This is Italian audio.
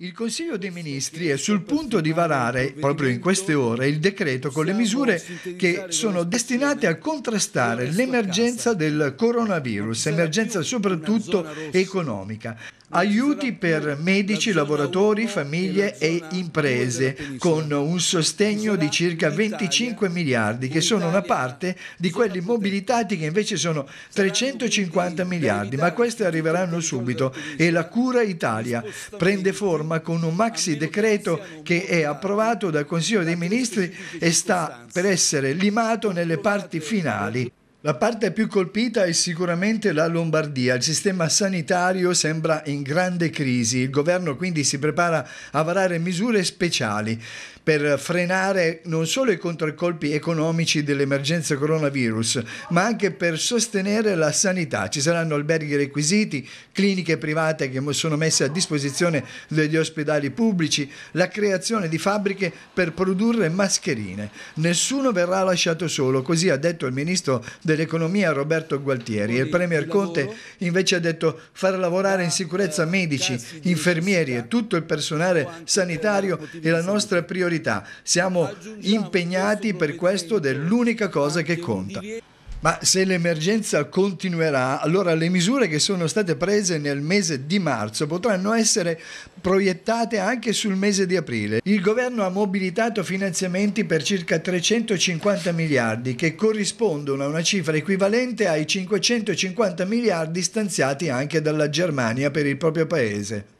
Il Consiglio dei Ministri è sul punto di varare, proprio in queste ore, il decreto con le misure che sono destinate a contrastare l'emergenza del coronavirus, emergenza soprattutto economica. Aiuti per medici, lavoratori, famiglie e imprese, con un sostegno di circa 25 miliardi, che sono una parte di quelli mobilitati che invece sono 350 miliardi, ma questi arriveranno subito e la Cura Italia prende forma ma con un maxi decreto che è approvato dal Consiglio dei Ministri e sta per essere limato nelle parti finali. La parte più colpita è sicuramente la Lombardia. Il sistema sanitario sembra in grande crisi. Il governo quindi si prepara a varare misure speciali per frenare non solo i contraccolpi economici dell'emergenza coronavirus, ma anche per sostenere la sanità. Ci saranno alberghi requisiti, cliniche private che sono messe a disposizione degli ospedali pubblici, la creazione di fabbriche per produrre mascherine. Nessuno verrà lasciato solo, così ha detto il ministro del dell'economia Roberto Gualtieri. e Il Premier Conte invece ha detto far lavorare in ah, sicurezza eh, medici, infermieri e tutto il personale sanitario è la nostra priorità. Siamo impegnati per questo ed è l'unica cosa che conta. Ma se l'emergenza continuerà, allora le misure che sono state prese nel mese di marzo potranno essere proiettate anche sul mese di aprile. Il governo ha mobilitato finanziamenti per circa 350 miliardi che corrispondono a una cifra equivalente ai 550 miliardi stanziati anche dalla Germania per il proprio paese.